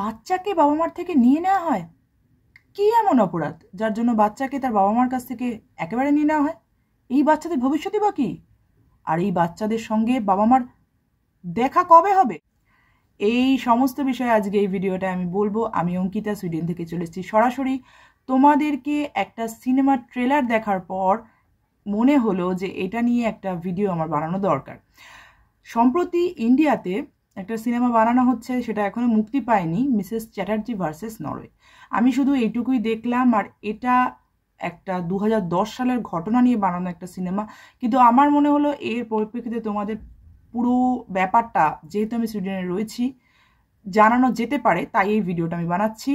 বাচ্চাকে বাবা মার থেকে নিয়ে নেওয়া হয় কি এমন অপরাধ যার জন্য বাচ্চাকে তার বাবা মার কাছ থেকে একেবারে নিয়ে নেওয়া হয় এই বাচ্চাদের ভবিষ্যতই বা কী আর এই বাচ্চাদের সঙ্গে বাবা মার দেখা কবে হবে এই সমস্ত বিষয়ে আজকে এই ভিডিওটা আমি বলবো আমি অঙ্কিতা সুইডেন থেকে চলে এসেছি সরাসরি তোমাদেরকে একটা সিনেমার ট্রেলার দেখার পর মনে হলো যে এটা নিয়ে একটা ভিডিও আমার বানানো দরকার সম্প্রতি ইন্ডিয়াতে একটা সিনেমা বানানো হচ্ছে সেটা এখনও মুক্তি পায়নি মিসেস চ্যাটার্জি ভার্সেস নরওয়ে আমি শুধু এইটুকুই দেখলাম আর এটা একটা দু সালের ঘটনা নিয়ে বানানো একটা সিনেমা কিন্তু আমার মনে হলো এর পরিপ্রেক্ষিতে তোমাদের পুরো ব্যাপারটা যেহেতু আমি সুইডেনে রয়েছি জানানো যেতে পারে তাই এই ভিডিওটা আমি বানাচ্ছি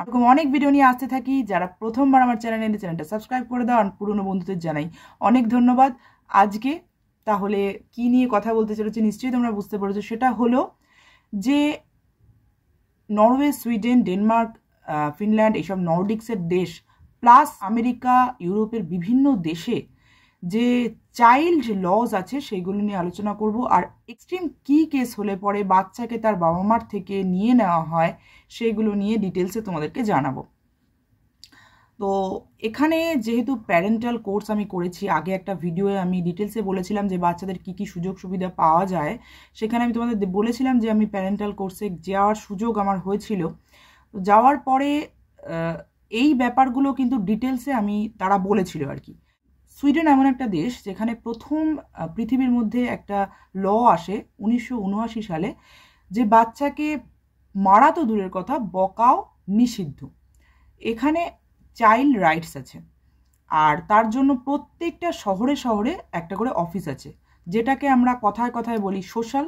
এরকম অনেক ভিডিও নিয়ে আসতে থাকি যারা প্রথমবার আমার চ্যানেলে চ্যানেলটা সাবস্ক্রাইব করে দাও আর পুরনো বন্ধুদের জানাই অনেক ধন্যবাদ আজকে তাহলে কি নিয়ে কথা বলতে চলেছে নিশ্চয়ই তোমরা বুঝতে পেরেছো সেটা হলো যে নরওয়ে সুইডেন ডেনমার্ক ফিনল্যান্ড এইসব নর্ডিক্সের দেশ প্লাস আমেরিকা ইউরোপের বিভিন্ন দেশে যে চাইল্ড লজ আছে সেগুলো নিয়ে আলোচনা করব আর এক্সট্রিম কি কেস হলে পরে বাচ্চাকে তার বাবা মার থেকে নিয়ে নেওয়া হয় সেগুলো নিয়ে ডিটেলসে তোমাদেরকে জানাবো তো এখানে যেহেতু প্যারেন্টাল কোর্স আমি করেছি আগে একটা ভিডিওয়ে আমি ডিটেলসে বলেছিলাম যে বাচ্চাদের কি কি সুযোগ সুবিধা পাওয়া যায় সেখানে আমি তোমাদের বলেছিলাম যে আমি প্যারেন্টাল কোর্সে যাওয়ার সুযোগ আমার হয়েছিল যাওয়ার পরে এই ব্যাপারগুলো কিন্তু ডিটেলসে আমি তারা বলেছিল আর কি সুইডেন এমন একটা দেশ যেখানে প্রথম পৃথিবীর মধ্যে একটা ল আসে উনিশশো সালে যে বাচ্চাকে মারা তো দূরের কথা বকাও নিষিদ্ধ এখানে চাইল্ড রাইটস আছে আর তার জন্য প্রত্যেকটা শহরে শহরে একটা করে অফিস আছে যেটাকে আমরা কথায় কথায় বলি সোশ্যাল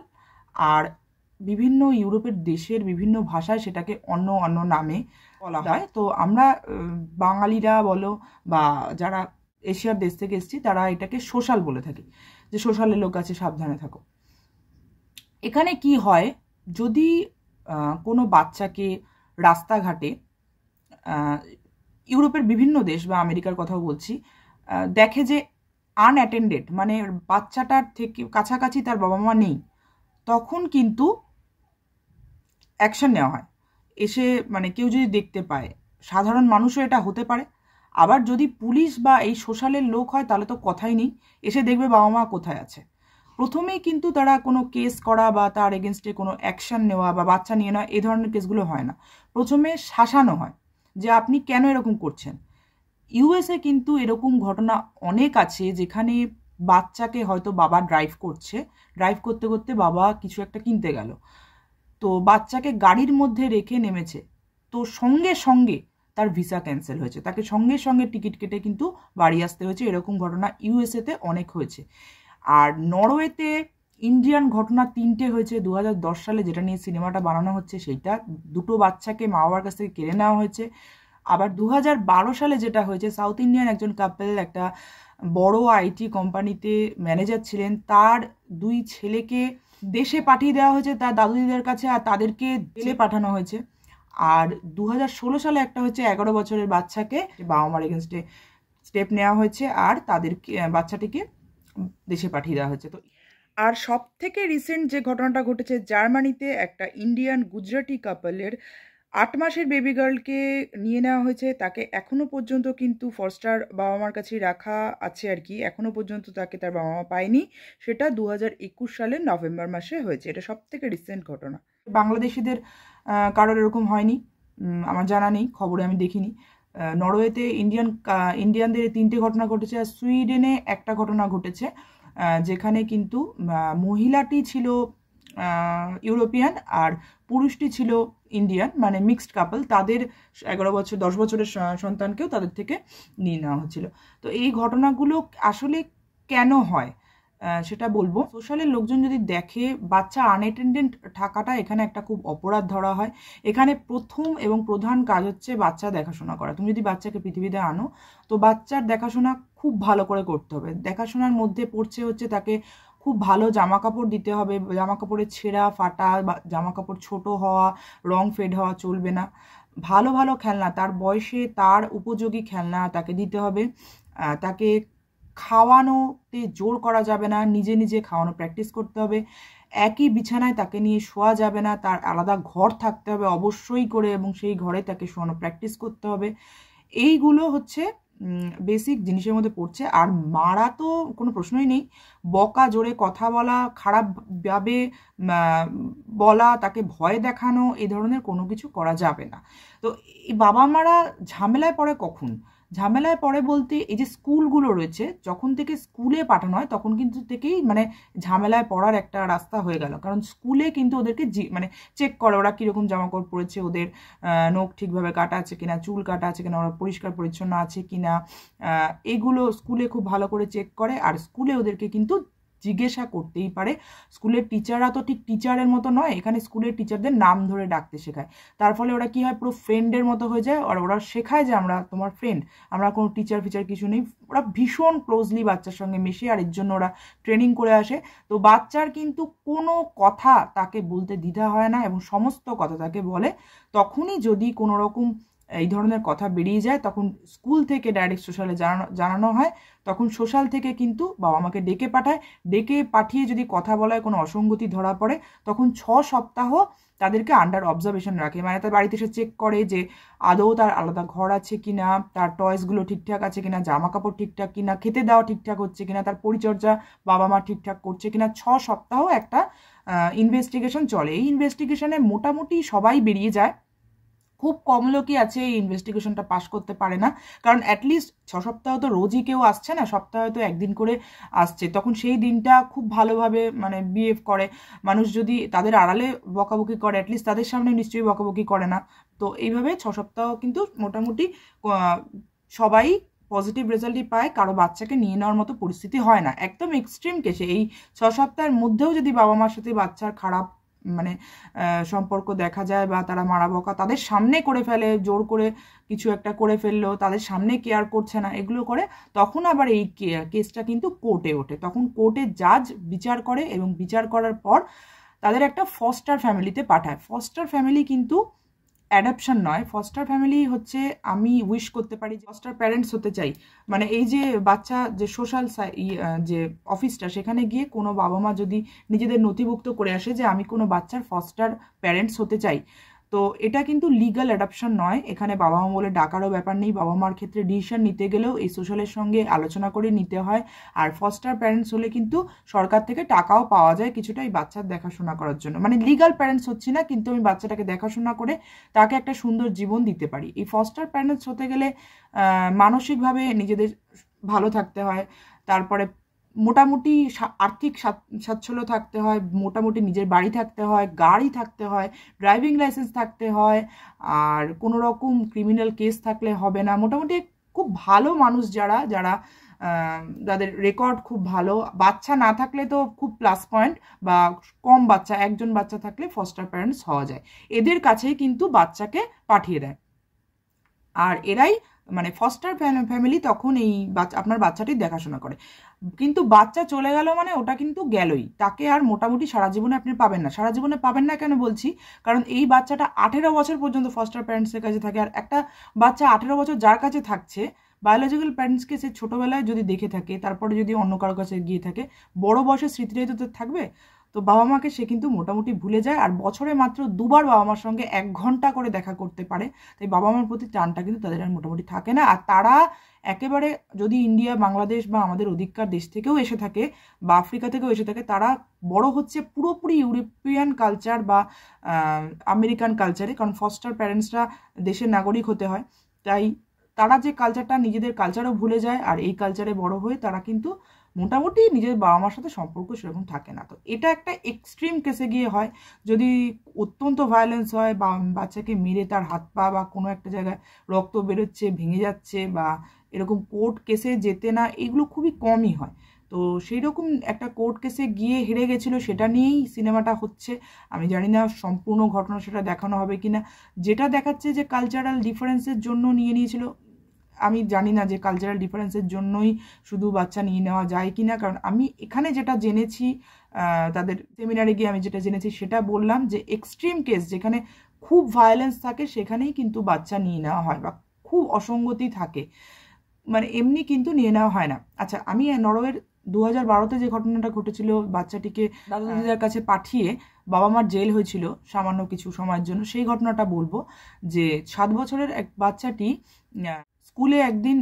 আর বিভিন্ন ইউরোপের দেশের বিভিন্ন ভাষায় সেটাকে অন্য অন্য নামে বলা হয় তো আমরা বাঙালিরা বলো বা যারা এশিয়ার দেশ থেকে এসছি তারা এটাকে সোশ্যাল বলে থাকি যে সোশ্যালের লোক আছে সাবধানে থাকো এখানে কি হয় যদি কোনো বাচ্চাকে রাস্তাঘাটে ইউরোপের বিভিন্ন দেশ বা আমেরিকার কথাও বলছি দেখে যে আনঅ্যাটেন্ডেড মানে বাচ্চাটার থেকে কাছাকাছি তার বাবা মা নেই তখন কিন্তু অ্যাকশন নেওয়া হয় এসে মানে কেউ যদি দেখতে পায় সাধারণ মানুষও এটা হতে পারে আবার যদি পুলিশ বা এই সোশ্যালের লোক হয় তাহলে তো কথাই নেই এসে দেখবে বাবা মা কোথায় আছে প্রথমেই কিন্তু তারা কোনো কেস করা বা তার এগেনস্টে কোনো অ্যাকশন নেওয়া বা বাচ্চা নিয়ে নেওয়া এই ধরনের কেসগুলো হয় না প্রথমে শাসানো হয় যে আপনি কেন এরকম করছেন ইউএসএ কিন্তু এরকম ঘটনা অনেক আছে যেখানে বাচ্চাকে হয়তো বাবা ড্রাইভ করছে ড্রাইভ করতে করতে বাবা কিছু একটা কিনতে গেল তো বাচ্চাকে গাড়ির মধ্যে রেখে নেমেছে তো সঙ্গে সঙ্গে তার ভিসা ক্যান্সেল হয়েছে তাকে সঙ্গে সঙ্গে টিকিট কেটে কিন্তু বাড়ি আসতে হয়েছে এরকম ঘটনা ইউএসএতে অনেক হয়েছে আর নরওয়েতে ইন্ডিয়ান ঘটনা তিনটে হয়েছে দু সালে যেটা নিয়ে সিনেমাটা বানানো হচ্ছে সেইটা দুটো বাচ্চাকে মা বাবার কাছ থেকে কেড়ে নেওয়া হয়েছে আবার দু সালে যেটা হয়েছে সাউথ ইন্ডিয়ান একজন কাপেল একটা বড় আইটি কোম্পানিতে ম্যানেজার ছিলেন তার দুই ছেলেকে দেশে পাঠিয়ে দেওয়া হয়েছে তার দাদু দিদার কাছে আর তাদেরকে জেলে পাঠানো হয়েছে আর দু সালে একটা হচ্ছে এগারো বছরের বাচ্চাকে বাবা মার এগেনস্টে স্টেপ নেওয়া হয়েছে আর তাদেরকে বাচ্চাটিকে দেশে পাঠিয়ে দেওয়া হয়েছে তো আর সব থেকে রিসেন্ট যে ঘটনাটা ঘটেছে জার্মানিতে একটা ইন্ডিয়ান গুজরাটি কাপলের আট মাসের বেবি গার্লকে নিয়ে নেওয়া হয়েছে তাকে এখনও পর্যন্ত কিন্তু ফস্টার বাবা মার কাছে রাখা আছে আর কি এখনও পর্যন্ত তাকে তার বাবা মা পায়নি সেটা দু সালের নভেম্বর মাসে হয়েছে এটা সব থেকে রিসেন্ট ঘটনা বাংলাদেশিদের কারোর এরকম হয়নি আমার জানা নেই খবরে আমি দেখিনি নরওয়েতে ইন্ডিয়ান ইন্ডিয়ানদের তিনটে ঘটনা ঘটেছে আর সুইডেনে একটা ঘটনা ঘটেছে যেখানে কিন্তু মহিলাটি ছিল ইউরোপিয়ান আর পুরুষটি ছিল ইন্ডিয়ান মানে মিক্সড কাপল তাদের এগারো বছর দশ বছরের সন্তানকেও তাদের থেকে নিয়ে নেওয়া হচ্ছিল তো এই ঘটনাগুলো আসলে কেন হয় সেটা বলবো সোশ্যালের লোকজন যদি দেখে বাচ্চা আনএটেন্ডেন্ট থাকাটা এখানে একটা খুব অপরাধ ধরা হয় এখানে প্রথম এবং প্রধান কাজ হচ্ছে বাচ্চা দেখাশোনা করা তুমি যদি বাচ্চাকে পৃথিবীতে আনো তো বাচ্চার দেখাশোনা খুব ভালো করে করতে হবে দেখাশোনার মধ্যে পড়ছে হচ্ছে তাকে খুব ভালো জামা কাপড় দিতে হবে জামা কাপড়ের ছেঁড়া ফাটা বা জামা কাপড় ছোটো হওয়া রং ফেড হওয়া চলবে না ভালো ভালো খেলনা তার বয়সে তার উপযোগী খেলনা তাকে দিতে হবে তাকে খাওয়ানোতে জোর করা যাবে না নিজে নিজে খাওয়ানো প্র্যাকটিস করতে হবে একই বিছানায় তাকে নিয়ে শোয়া যাবে না তার আলাদা ঘর থাকতে হবে অবশ্যই করে এবং সেই ঘরে তাকে শোয়ানো প্র্যাকটিস করতে হবে এইগুলো হচ্ছে বেসিক জিনিসের মধ্যে পড়ছে আর মারা তো কোনো প্রশ্নই নেই বকা জোরে কথা বলা খারাপভাবে বলা তাকে ভয় দেখানো এ ধরনের কোনো কিছু করা যাবে না তো বাবা মারা ঝামেলায় পড়ে কখন ঝামেলায় পড়ে বলতে এই যে স্কুলগুলো রয়েছে যখন থেকে স্কুলে পাঠানো হয় তখন কিন্তু থেকেই মানে ঝামেলায় পড়ার একটা রাস্তা হয়ে গেল কারণ স্কুলে কিন্তু ওদেরকে মানে চেক করে ওরা কীরকম জামাকাপড় পরেছে ওদের নখ ঠিকভাবে কাটা আছে কিনা চুল কাটা আছে কিনা ওরা পরিষ্কার পরিচ্ছন্ন আছে কিনা এগুলো স্কুলে খুব ভালো করে চেক করে আর স্কুলে ওদেরকে কিন্তু জিজ্ঞাসা করতেই পারে স্কুলের টিচাররা তো ঠিক টিচারের মতো নয় এখানে স্কুলের টিচারদের নাম ধরে ডাকতে শেখায় তার ফলে ওরা কি হয় পুরো ফ্রেন্ডের মতো হয়ে যায় আর ওরা শেখায় যে আমরা তোমার ফ্রেন্ড আমরা কোনো টিচার ফিচার কিছু নেই ওরা ভীষণ ক্লোজলি বাচ্চার সঙ্গে মেশে আর এর জন্য ওরা ট্রেনিং করে আসে তো বাচ্চার কিন্তু কোনো কথা তাকে বলতে দ্বিধা হয় না এবং সমস্ত কথা তাকে বলে তখনই যদি কোনো রকম এই ধরনের কথা বেরিয়ে যায় তখন স্কুল থেকে ডাইরেক্ট সোশ্যালে জানানো জানানো হয় তখন সোশ্যাল থেকে কিন্তু বাবা মাকে ডেকে পাঠায় ডেকে পাঠিয়ে যদি কথা বলায় কোনো অসঙ্গতি ধরা পড়ে তখন ছ সপ্তাহ তাদেরকে আন্ডার অবজারভেশন রাখে মানে তার বাড়িতে এসে চেক করে যে আদৌ তার আলাদা ঘর আছে কি না তার টয়েসগুলো ঠিকঠাক আছে কিনা জামা কাপড় ঠিকঠাক কিনা খেতে দেওয়া ঠিকঠাক হচ্ছে কিনা তার পরিচর্যা বাবা মা ঠিকঠাক করছে কিনা ছ সপ্তাহ একটা ইনভেস্টিগেশন চলে এই ইনভেস্টিগেশনে মোটামুটি সবাই বেরিয়ে যায় খুব কম লোকই আছে এই ইনভেস্টিগেশনটা পাশ করতে পারে না কারণ অ্যাটলিস্ট ছ সপ্তাহ তো রোজই কেউ আসছে না সপ্তাহে তো একদিন করে আসছে তখন সেই দিনটা খুব ভালোভাবে মানে বিহেভ করে মানুষ যদি তাদের আড়ালে বকাবকি করে অ্যাটলিস্ট তাদের সামনে নিশ্চয়ই বকাবকি করে না তো এইভাবে ছ সপ্তাহ কিন্তু মোটামুটি সবাই পজিটিভ রেজাল্টই পায় কারো বাচ্চাকে নিয়ে নেওয়ার মতো পরিস্থিতি হয় না একদম এক্সট্রিম কেসে এই ছ সপ্তাহের মধ্যেও যদি বাবা মার সাথে বাচ্চার খারাপ মানে সম্পর্ক দেখা যায় বা তারা মারা বকা তাদের সামনে করে ফেলে জোর করে কিছু একটা করে ফেললো তাদের সামনে কেয়ার করছে না এগুলো করে তখন আবার এই কেসটা কিন্তু কোর্টে ওঠে তখন কোর্টে জাজ বিচার করে এবং বিচার করার পর তাদের একটা ফস্টার ফ্যামিলিতে পাঠায় ফস্টার ফ্যামিলি কিন্তু অ্যাডাপশন নয় ফস্টার ফ্যামিলি হচ্ছে আমি উইশ করতে পারি ফস্টার প্যারেন্টস হতে চাই মানে এই যে বাচ্চা যে সোশ্যাল যে অফিসটা সেখানে গিয়ে কোনো বাবা মা যদি নিজেদের নথিভুক্ত করে আসে যে আমি কোনো বাচ্চার ফস্টার প্যারেন্টস হতে চাই তো এটা কিন্তু লিগাল অ্যাডাপশন নয় এখানে বাবা মা বলে ডাকারও ব্যাপার নেই বাবা মার ক্ষেত্রে ডিসিশন নিতে গেলেও এই সোশ্যালের সঙ্গে আলোচনা করে নিতে হয় আর ফস্টার প্যারেন্টস হলে কিন্তু সরকার থেকে টাকাও পাওয়া যায় কিছুটা এই বাচ্চার দেখাশোনা করার জন্য মানে লিগাল প্যারেন্টস হচ্ছে না কিন্তু আমি বাচ্চাটাকে দেখাশোনা করে তাকে একটা সুন্দর জীবন দিতে পারি এই ফস্টার প্যারেন্টস হতে গেলে মানসিকভাবে নিজেদের ভালো থাকতে হয় তারপরে মোটামুটি আর্থিক স্বাচ্ছল্য থাকতে হয় মোটামুটি নিজের বাড়ি থাকতে হয় গাড়ি থাকতে হয় ড্রাইভিং লাইসেন্স থাকতে হয় আর কোনো রকম ক্রিমিনাল কেস থাকলে হবে না মোটামুটি খুব ভালো মানুষ যারা যারা যাদের রেকর্ড খুব ভালো বাচ্চা না থাকলে তো খুব প্লাস পয়েন্ট বা কম বাচ্চা একজন বাচ্চা থাকলে ফস্টার প্যারেন্টস হওয়া যায় এদের কাছেই কিন্তু বাচ্চাকে পাঠিয়ে দেয় আর এরাই মানে ফস্টার ফ্যামিলি তখন এই বাচ্চা আপনার বাচ্চাটির দেখাশোনা করে কিন্তু বাচ্চা চলে গেল মানে ওটা কিন্তু গেলই তাকে আর মোটামুটি সারা জীবনে আপনি পাবেন না সারা জীবনে পাবেন না কেন বলছি কারণ এই বাচ্চাটা আঠেরো বছর পর্যন্ত ফস্টার প্যারেন্টসের কাছে থাকে আর একটা বাচ্চা আঠেরো বছর যার কাছে থাকছে বায়োলজিক্যাল প্যারেন্টসকে সে ছোটোবেলায় যদি দেখে থাকে তারপরে যদি অন্য কারো কাছে গিয়ে থাকে বড় বয়সের স্মৃতিটাই তো থাকবে তো বাবা মাকে সে কিন্তু মোটামুটি ভুলে যায় আর বছরে মাত্র দুবার বাবা মার সঙ্গে এক ঘন্টা করে দেখা করতে পারে তাই বাবা মার প্রতি টানটা কিন্তু তাদের আর মোটামুটি থাকে না আর তারা একেবারে যদি ইন্ডিয়া বাংলাদেশ বা আমাদের অধিকার দেশ থেকেও এসে থাকে বা আফ্রিকা থেকেও এসে থাকে তারা বড় হচ্ছে পুরোপুরি ইউরোপিয়ান কালচার বা আমেরিকান কালচারে কারণ ফস্টার প্যারেন্টসরা দেশের নাগরিক হতে হয় তাই তারা যে কালচারটা নিজেদের কালচারও ভুলে যায় আর এই কালচারে বড় হয়ে তারা কিন্তু মোটামুটি নিজের বাবা মার সাথে সম্পর্ক সেরকম থাকে না তো এটা একটা এক্সট্রিম কেসে গিয়ে হয় যদি অত্যন্ত ভায়োলেন্স হয় বা বাচ্চাকে মেরে তার হাত পা বা কোনো একটা জায়গায় রক্ত বেরোচ্ছে ভেঙে যাচ্ছে বা এরকম কোর্ট কেসে যেতে না এগুলো খুবই কমই হয় তো সেই রকম একটা কোর্ট কেসে গিয়ে হেরে গেছিল সেটা নিয়েই সিনেমাটা হচ্ছে আমি জানি না সম্পূর্ণ ঘটনা সেটা দেখানো হবে কি না যেটা দেখাচ্ছে যে কালচারাল ডিফারেন্সের জন্য নিয়ে নিয়েছিল আমি জানি না যে কালচারাল ডিফারেন্সের জন্যই শুধু বাচ্চা নিয়ে নেওয়া যায় কি না কারণ আমি এখানে যেটা জেনেছি তাদের সেমিনারে গিয়ে আমি যেটা জেনেছি সেটা বললাম যে এক্সট্রিম কেস যেখানে খুব ভায়োলেন্স থাকে সেখানেই কিন্তু বাচ্চা নিয়ে নেওয়া হয় বা খুব অসঙ্গতি থাকে মানে এমনি কিন্তু নিয়ে নেওয়া হয় না আচ্ছা আমি নরওয়ের দু হাজার বারোতে যে ঘটনাটা ঘটেছিল বাচ্চাটিকে দাদা দিদার কাছে পাঠিয়ে বাবা মার জেল হয়েছিল সামান্য কিছু সময়ের জন্য সেই ঘটনাটা বলবো যে সাত বছরের এক বাচ্চাটি স্কুলে একদিন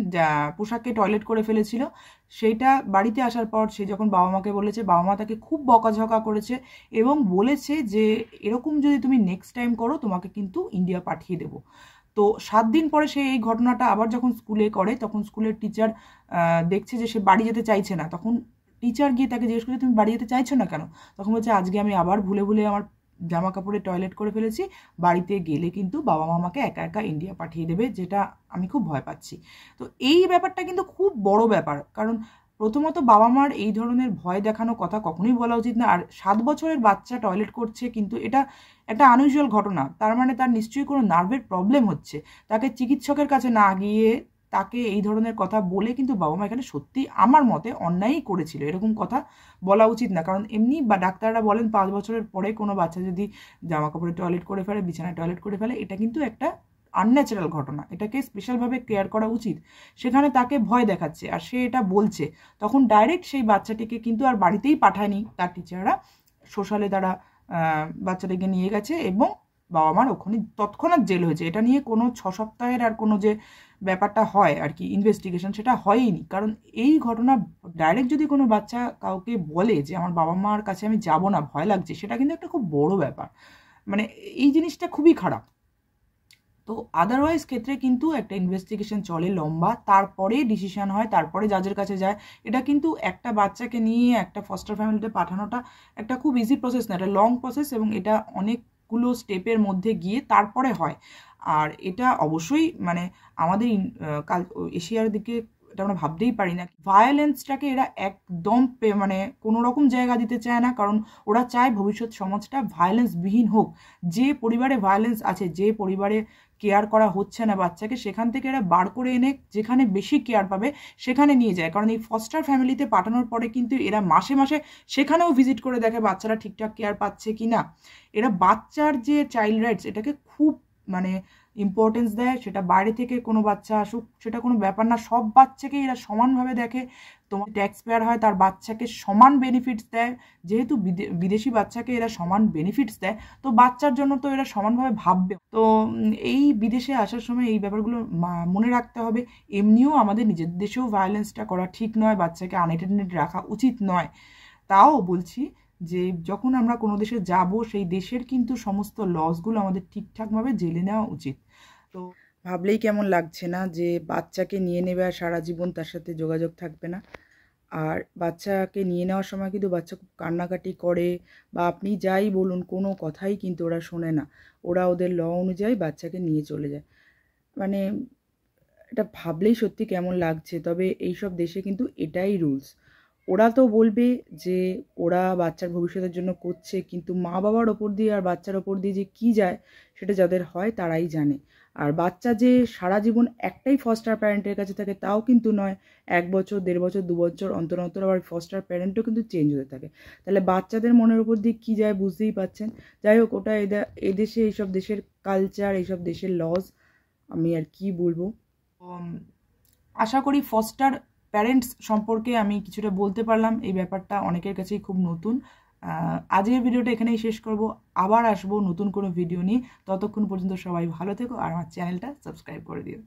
পোশাককে টয়লেট করে ফেলেছিল সেইটা বাড়িতে আসার পর সে যখন বাবা মাকে বলেছে বাবা মা তাকে খুব বকাঝকা করেছে এবং বলেছে যে এরকম যদি তুমি নেক্সট টাইম করো তোমাকে কিন্তু ইন্ডিয়া পাঠিয়ে দেবো তো সাত দিন পরে সে এই ঘটনাটা আবার যখন স্কুলে করে তখন স্কুলের টিচার দেখছে যে সে বাড়ি যেতে চাইছে না তখন টিচার গিয়ে তাকে জিজ্ঞেস করছে তুমি বাড়ি যেতে চাইছো না কেন তখন বলছে আজকে আমি আবার ভুলে ভুলে আমার জামা কাপড়ে টয়লেট করে ফেলেছি বাড়িতে গেলে কিন্তু বাবা মা আমাকে একা একা ইন্ডিয়া পাঠিয়ে দেবে যেটা আমি খুব ভয় পাচ্ছি তো এই ব্যাপারটা কিন্তু খুব বড় ব্যাপার কারণ প্রথমত বাবা মার এই ধরনের ভয় দেখানো কথা কখনোই বলা উচিত না আর সাত বছরের বাচ্চা টয়লেট করছে কিন্তু এটা একটা আনইউজুয়াল ঘটনা তার মানে তার নিশ্চয়ই কোনো নার্ভের প্রবলেম হচ্ছে তাকে চিকিৎসকের কাছে না গিয়ে তাকে এই ধরনের কথা বলে কিন্তু বাবা মা এখানে সত্যি আমার মতে অন্যায়ই করেছিল এরকম কথা বলা উচিত না কারণ এমনি বা ডাক্তাররা বলেন পাঁচ বছরের পরে কোনো বাচ্চা যদি জামা কাপড়ে টয়লেট করে ফেলে বিছানায় টয়লেট করে ফেলে এটা কিন্তু একটা আনন্যাচারাল ঘটনা এটাকে স্পেশালভাবে কেয়ার করা উচিত সেখানে তাকে ভয় দেখাচ্ছে আর সে এটা বলছে তখন ডাইরেক্ট সেই বাচ্চাটিকে কিন্তু আর বাড়িতেই পাঠায়নি তার টিচাররা সোশ্যালে তারা বাচ্চাটাকে নিয়ে গেছে এবং বাবা মার ওখানে তৎক্ষণাৎ জেল হয়েছে এটা নিয়ে কোনো ছ সপ্তাহের আর কোনো যে ব্যাপারটা হয় আর কি ইনভেস্টিগেশন সেটা হয়ইনি কারণ এই ঘটনা ডাইরেক্ট যদি কোনো বাচ্চা কাউকে বলে যে আমার বাবা মার কাছে আমি যাব না ভয় লাগছে সেটা কিন্তু একটা খুব বড় ব্যাপার মানে এই জিনিসটা খুবই খারাপ তো আদারওয়াইজ ক্ষেত্রে কিন্তু একটা ইনভেস্টিগেশন চলে লম্বা তারপরে ডিসিশন হয় তারপরে জাজের কাছে যায় এটা কিন্তু একটা বাচ্চাকে নিয়ে একটা ফস্টার ফ্যামিলিতে পাঠানোটা একটা খুব ইজি প্রসেস না এটা লং প্রসেস এবং এটা অনেক অনেকগুলো স্টেপের মধ্যে গিয়ে তারপরে হয় আর এটা অবশ্যই মানে আমাদের কাল এশিয়ার দিকে এটা আমরা ভাবতেই পারি না ভায়োলেন্সটাকে এরা একদম মানে কোনো রকম জায়গা দিতে চায় না কারণ ওরা চায় ভবিষ্যৎ সমাজটা ভায়োলেন্সবিহীন হোক যে পরিবারে ভায়োলেন্স আছে যে পরিবারে কেয়ার করা হচ্ছে না বাচ্চাকে সেখান থেকে এরা বার করে এনে যেখানে বেশি কেয়ার পাবে সেখানে নিয়ে যায় কারণ এই ফস্টার ফ্যামিলিতে পাঠানোর পরে কিন্তু এরা মাসে মাসে সেখানেও ভিজিট করে দেখে বাচ্চারা ঠিকঠাক কেয়ার পাচ্ছে কি না এরা বাচ্চার যে চাইল্ড রাইটস এটাকে খুব মানে ইম্পর্টেন্স দেয় সেটা বাইরে থেকে কোনো বাচ্চা আসুক সেটা কোনো ব্যাপার না সব বাচ্চাকেই এরা সমানভাবে দেখে তোমার ট্যাক্স পেয়ার হয় তার বাচ্চাকে সমান বেনিফিটস দেয় যেহেতু বিদেশি বাচ্চাকে এরা সমান বেনিফিটস দেয় তো বাচ্চার জন্য তো এরা সমানভাবে ভাববে তো এই বিদেশে আসার সময় এই ব্যাপারগুলো মনে রাখতে হবে এমনিও আমাদের নিজের দেশেও ভায়োলেন্সটা করা ঠিক নয় বাচ্চাকে আনএটেন্ডেড রাখা উচিত নয় তাও বলছি যে যখন আমরা কোনো দেশে যাব সেই দেশের কিন্তু সমস্ত লসগুলো আমাদের ঠিকঠাকভাবে জেলে নেওয়া উচিত তো ভাবলেই কেমন লাগছে না যে বাচ্চাকে নিয়ে নেবে আর সারা জীবন তার সাথে যোগাযোগ থাকবে না আর বাচ্চাকে নিয়ে নেওয়ার সময় কিন্তু বাচ্চা খুব কান্নাকাটি করে বা আপনি যাই বলুন কোনো কথাই কিন্তু ওরা শোনে না ওরা ওদের ল অনুযায়ী বাচ্চাকে নিয়ে চলে যায় মানে এটা ভাবলেই সত্যি কেমন লাগছে তবে এইসব দেশে কিন্তু এটাই রুলস ওরা তো বলবে যে ওরা বাচ্চার ভবিষ্যতের জন্য করছে কিন্তু মা বাবার ওপর দিয়ে আর বাচ্চার ওপর দিয়ে যে কী যায় সেটা যাদের হয় তারাই জানে আর বাচ্চা যে সারা জীবন একটাই ফস্টার প্যারেন্টের কাছে থাকে তাও কিন্তু নয় এক বছর দেড় বছর দু বছর অন্তর অন্তর আবার ফস্টার প্যারেন্টও কিন্তু চেঞ্জ হতে থাকে তাহলে বাচ্চাদের মনের উপর দিয়ে কী যায় বুঝতেই পাচ্ছেন যাই হোক ওটা এদা এদেশে এইসব দেশের কালচার এইসব দেশের লজ আমি আর কি বলবো আশা করি ফস্টার প্যারেন্টস সম্পর্কে আমি কিছুটা বলতে পারলাম এই ব্যাপারটা অনেকের কাছেই খুব নতুন আজকের ভিডিওটা এখানেই শেষ করব আবার আসবো নতুন কোনো ভিডিও নিয়ে ততক্ষণ পর্যন্ত সবাই ভালো থেকো আর আমার চ্যানেলটা সাবস্ক্রাইব করে দিও